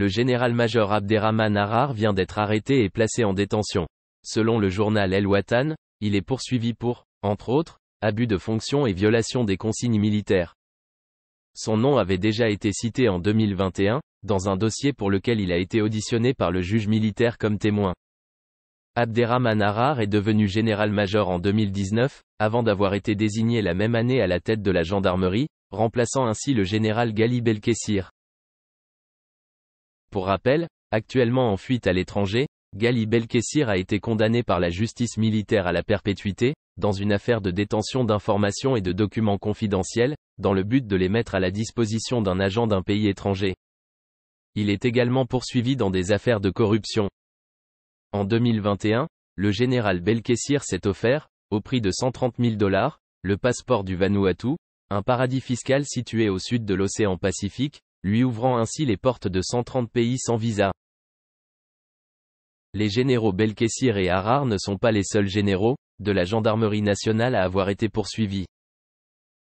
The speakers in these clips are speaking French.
le général-major Abderrahman Harar vient d'être arrêté et placé en détention. Selon le journal El Watan, il est poursuivi pour, entre autres, abus de fonction et violation des consignes militaires. Son nom avait déjà été cité en 2021, dans un dossier pour lequel il a été auditionné par le juge militaire comme témoin. Abderrahman Harar est devenu général-major en 2019, avant d'avoir été désigné la même année à la tête de la gendarmerie, remplaçant ainsi le général Ghali Belkessir. Pour rappel, actuellement en fuite à l'étranger, Gali Belkessir a été condamné par la justice militaire à la perpétuité, dans une affaire de détention d'informations et de documents confidentiels, dans le but de les mettre à la disposition d'un agent d'un pays étranger. Il est également poursuivi dans des affaires de corruption. En 2021, le général Belkessir s'est offert, au prix de 130 000 dollars, le passeport du Vanuatu, un paradis fiscal situé au sud de l'océan Pacifique, lui ouvrant ainsi les portes de 130 pays sans visa. Les généraux Belkessir et Harar ne sont pas les seuls généraux, de la gendarmerie nationale à avoir été poursuivis.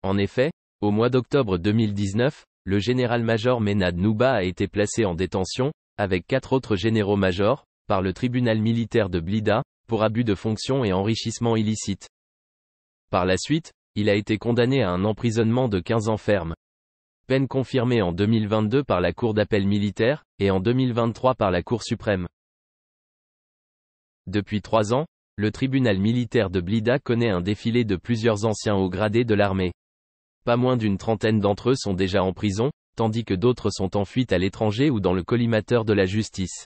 En effet, au mois d'octobre 2019, le général-major Menad Nouba a été placé en détention, avec quatre autres généraux-majors, par le tribunal militaire de Blida, pour abus de fonction et enrichissement illicite. Par la suite, il a été condamné à un emprisonnement de 15 ans ferme peine confirmée en 2022 par la Cour d'appel militaire, et en 2023 par la Cour suprême. Depuis trois ans, le tribunal militaire de Blida connaît un défilé de plusieurs anciens hauts gradés de l'armée. Pas moins d'une trentaine d'entre eux sont déjà en prison, tandis que d'autres sont en fuite à l'étranger ou dans le collimateur de la justice.